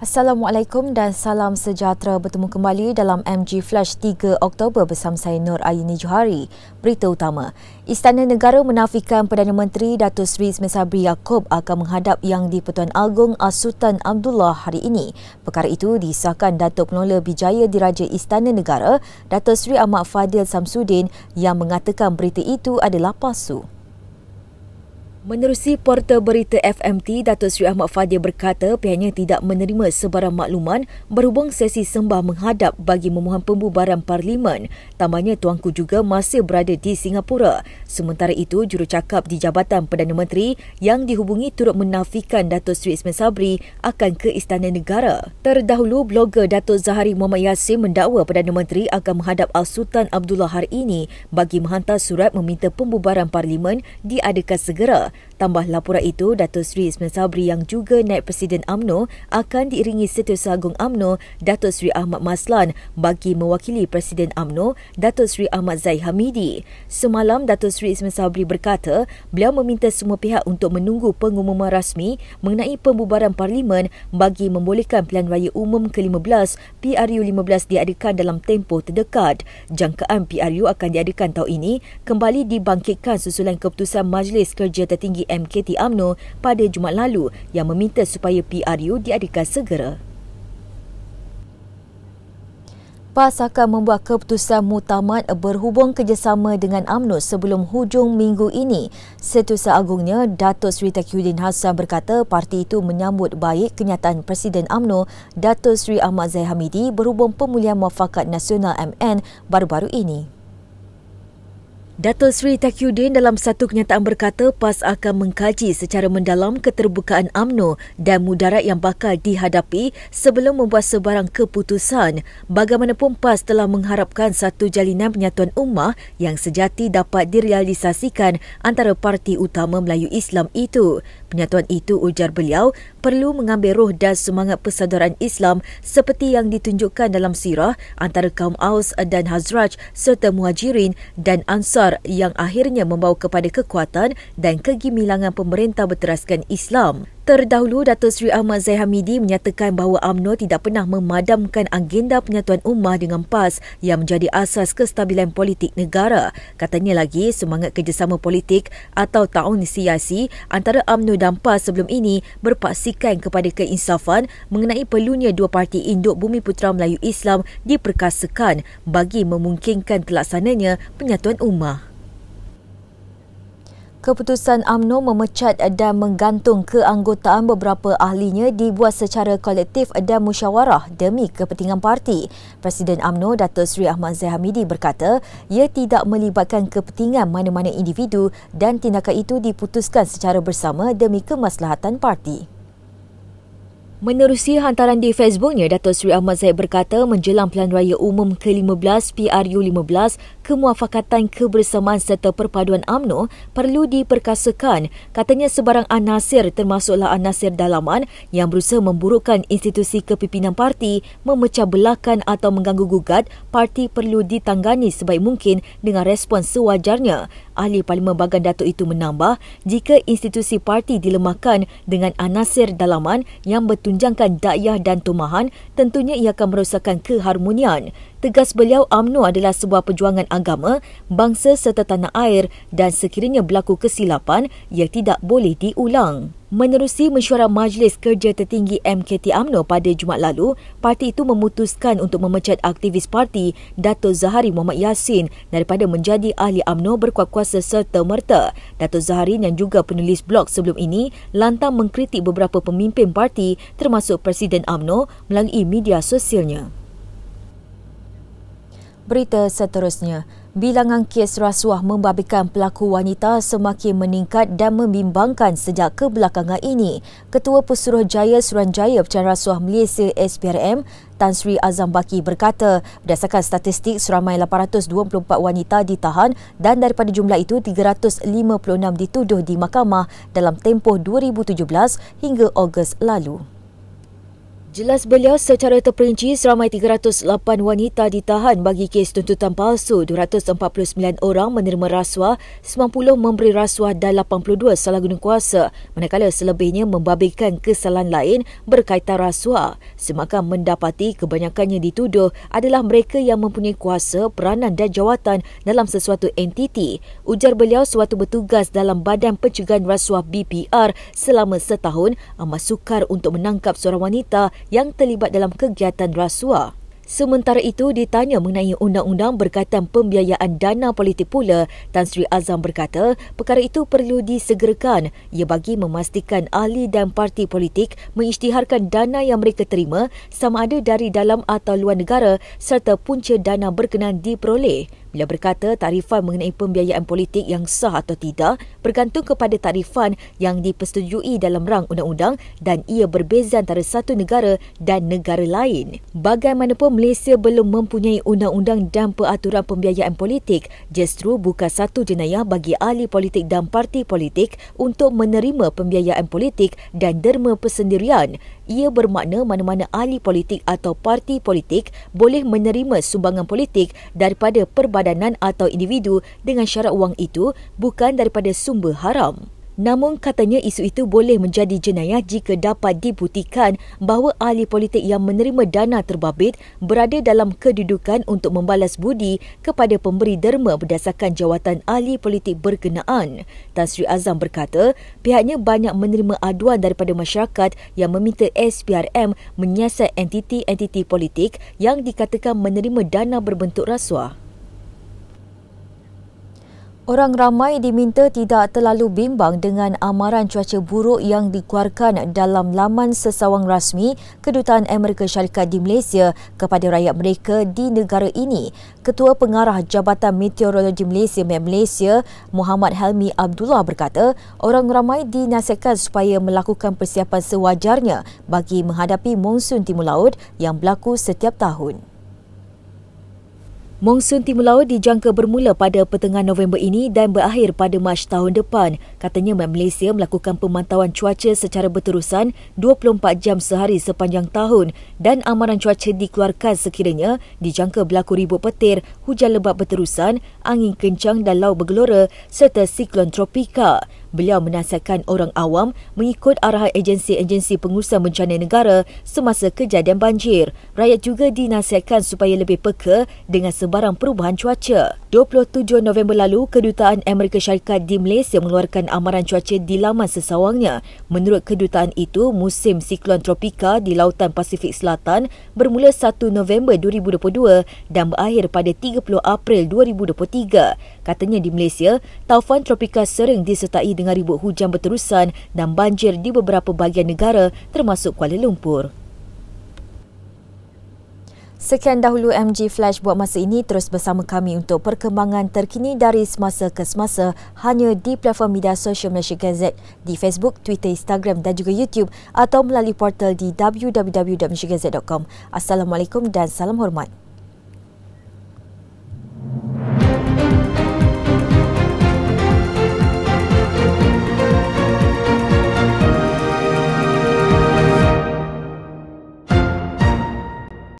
Assalamualaikum dan salam sejahtera bertemu kembali dalam MG Flash 3 Oktober bersama saya Nur Aini Johari. Berita utama, Istana Negara menafikan Perdana Menteri Datuk Seri Ismail Sabri Yaakob akan menghadap Yang di-Pertuan Agong Sultan Abdullah hari ini. Perkara itu disahkan Datuk Penola Bijaya Diraja Istana Negara, Datuk Seri Ahmad Fadil Samsudin yang mengatakan berita itu adalah palsu. Menerusi Porta Berita FMT, Datuk Sri Ahmad Fadil berkata pihaknya tidak menerima sebarang makluman berhubung sesi sembah menghadap bagi memohon pembubaran Parlimen. Tambahnya Tuanku juga masih berada di Singapura. Sementara itu, jurucakap di Jabatan Perdana Menteri yang dihubungi turut menafikan Datuk Sri Ismail Sabri akan ke Istana Negara. Terdahulu, blogger Datuk Zahari Muhammad Yassin mendakwa Perdana Menteri akan menghadap Al-Sultan Abdullah hari ini bagi menghantar surat meminta pembubaran Parlimen diadakan segera. 了。Tambah laporan itu, Datuk Sri Ismail Sabri yang juga naik Presiden AMNO akan diiringi Setiausaha Agong AMNO, Datuk Sri Ahmad Maslan bagi mewakili Presiden AMNO, Datuk Sri Ahmad Zai Hamidi. Semalam, Datuk Sri Ismail Sabri berkata beliau meminta semua pihak untuk menunggu pengumuman rasmi mengenai pembubaran Parlimen bagi membolehkan Pilihan Raya Umum ke-15 PRU-15 diadakan dalam tempoh terdekat. Jangkaan PRU akan diadakan tahun ini kembali dibangkitkan susulan keputusan Majlis Kerja Tertinggi MKT AMNO pada Jumaat lalu yang meminta supaya PRU diadakan segera. PAS akan membuat keputusan mutamat berhubung kerjasama dengan AMNO sebelum hujung minggu ini. Setiausaha agungnya, Datuk Seri Takiuddin Hassan berkata parti itu menyambut baik kenyataan Presiden AMNO, Datuk Seri Ahmad Zahid Hamidi berhubung pemulihan muafakat nasional MN baru-baru ini. Datuk Sri Takyudin dalam satu kenyataan berkata PAS akan mengkaji secara mendalam keterbukaan AMNO dan mudarat yang bakal dihadapi sebelum membuat sebarang keputusan. Bagaimanapun PAS telah mengharapkan satu jalinan penyatuan ummah yang sejati dapat direalisasikan antara parti utama Melayu Islam itu. Penyatuan itu ujar beliau perlu mengambil roh dan semangat persaudaraan Islam seperti yang ditunjukkan dalam sirah antara kaum Aus dan Hazraj serta Muhajirin dan Ansar besar yang akhirnya membawa kepada kekuatan dan kegimilangan pemerintah berteraskan Islam. Terdahulu, Datuk Seri Ahmad Zaid Hamidi menyatakan bahawa UMNO tidak pernah memadamkan agenda penyatuan ummah dengan PAS yang menjadi asas kestabilan politik negara. Katanya lagi, semangat kerjasama politik atau taun siasi antara UMNO dan PAS sebelum ini berpaksikan kepada keinsafan mengenai perlunya dua parti induk Bumi Putera Melayu Islam diperkasakan bagi memungkinkan telaksananya penyatuan ummah. Keputusan AMNO memecat dan menggantung keanggotaan beberapa ahlinya dibuat secara kolektif dan musyawarah demi kepentingan parti. Presiden AMNO Dato Sri Ahmad Zahamidi berkata, ia tidak melibatkan kepentingan mana-mana individu dan tindakan itu diputuskan secara bersama demi kemaslahatan parti. Menerusi hantaran di Facebooknya, Datuk Sri Ahmad Zahid berkata menjelang Pelan Raya Umum ke-15 PRU-15, kemuafakatan kebersamaan serta perpaduan AMNO perlu diperkasakan. Katanya sebarang anasir termasuklah anasir dalaman yang berusaha memburukkan institusi kepimpinan parti, memecah belakan atau mengganggu gugat, parti perlu ditangani sebaik mungkin dengan respon sewajarnya ahli Parlimen Bagan Datuk itu menambah jika institusi parti dilemahkan dengan anasir dalaman yang bertunjangkan dakyah dan tomahan, tentunya ia akan merosakkan keharmonian tegas beliau UMNO adalah sebuah perjuangan agama, bangsa serta tanah air dan sekiranya berlaku kesilapan, ia tidak boleh diulang. Menerusi mesyuarat Majlis Kerja Tertinggi MKT AMNO pada Jumaat lalu, parti itu memutuskan untuk memecat aktivis parti Dato' Zahari Muhammad Yassin daripada menjadi ahli AMNO berkuat kuasa serta merta. Dato' Zahari yang juga penulis blog sebelum ini lantang mengkritik beberapa pemimpin parti termasuk Presiden AMNO melalui media sosialnya. Berita seterusnya, bilangan kes rasuah membabitkan pelaku wanita semakin meningkat dan membimbangkan sejak kebelakangan ini. Ketua Pesuruh Jaya Suranjaya Pencari Rasuah Malaysia SPRM, Tan Sri Azam Baki berkata, berdasarkan statistik seramai 824 wanita ditahan dan daripada jumlah itu 356 dituduh di mahkamah dalam tempoh 2017 hingga Ogos lalu. Jelas beliau secara terperinci seramai 308 wanita ditahan bagi kes tuntutan palsu, 249 orang menerima rasuah, 90 memberi rasuah dan 82 salah guna kuasa, manakala selebihnya membabikan kesalahan lain berkaitan rasuah. Semakan mendapati kebanyakannya dituduh adalah mereka yang mempunyai kuasa, peranan dan jawatan dalam sesuatu entiti. Ujar beliau suatu bertugas dalam Badan Pencegahan Rasuah BPR selama setahun amat sukar untuk menangkap seorang wanita yang terlibat dalam kegiatan rasuah. Sementara itu, ditanya mengenai undang-undang berkaitan pembiayaan dana politik pula, Tan Sri Azam berkata perkara itu perlu disegerakan. Ia bagi memastikan ahli dan parti politik mengisytiharkan dana yang mereka terima sama ada dari dalam atau luar negara serta punca dana berkenan diperoleh. Beliau berkata tarifan mengenai pembiayaan politik yang sah atau tidak bergantung kepada tarifan yang dipersetujui dalam rang undang-undang dan ia berbeza antara satu negara dan negara lain. Bagaimanapun Malaysia belum mempunyai undang-undang dan peraturan pembiayaan politik, justru bukan satu jenayah bagi ahli politik dan parti politik untuk menerima pembiayaan politik dan derma persendirian ia bermakna mana-mana ahli politik atau parti politik boleh menerima sumbangan politik daripada perbadanan atau individu dengan syarat wang itu bukan daripada sumber haram. Namun katanya isu itu boleh menjadi jenayah jika dapat dibuktikan bahawa ahli politik yang menerima dana terbabit berada dalam kedudukan untuk membalas budi kepada pemberi derma berdasarkan jawatan ahli politik berkenaan. Tan Sri Azam berkata pihaknya banyak menerima aduan daripada masyarakat yang meminta SPRM menyiasat entiti-entiti politik yang dikatakan menerima dana berbentuk rasuah. Orang ramai diminta tidak terlalu bimbang dengan amaran cuaca buruk yang dikeluarkan dalam laman sesawang rasmi Kedutaan Amerika Syarikat di Malaysia kepada rakyat mereka di negara ini. Ketua Pengarah Jabatan Meteorologi Malaysia Met Malaysia, Muhammad Helmi Abdullah berkata, orang ramai dinasihatkan supaya melakukan persiapan sewajarnya bagi menghadapi monsun timur laut yang berlaku setiap tahun. Monsun Timur Laut dijangka bermula pada pertengahan November ini dan berakhir pada Mac tahun depan. Katanya Met Malaysia melakukan pemantauan cuaca secara berterusan 24 jam sehari sepanjang tahun dan amaran cuaca dikeluarkan sekiranya dijangka berlaku ribut petir, hujan lebat berterusan, angin kencang dan laut bergelora serta siklon tropika. Beliau menasihatkan orang awam mengikut arahan agensi-agensi pengurusan bencana negara semasa kejadian banjir. Rakyat juga dinasihatkan supaya lebih peka dengan sebarang perubahan cuaca. 27 November lalu, Kedutaan Amerika Syarikat di Malaysia mengeluarkan amaran cuaca di laman sesawangnya. Menurut kedutaan itu, musim siklon tropika di Lautan Pasifik Selatan bermula 1 November 2022 dan berakhir pada 30 April 2023. Katanya di Malaysia, taufan tropika sering disertai dengan ribut hujan berterusan dan banjir di beberapa bahagian negara termasuk Kuala Lumpur. Sekian dahulu MG Flash buat masa ini terus bersama kami untuk perkembangan terkini dari semasa ke semasa hanya di platform media sosial Malaysia Gazette di Facebook, Twitter, Instagram dan juga YouTube atau melalui portal di www.malaysiagazette.com. Assalamualaikum dan salam hormat.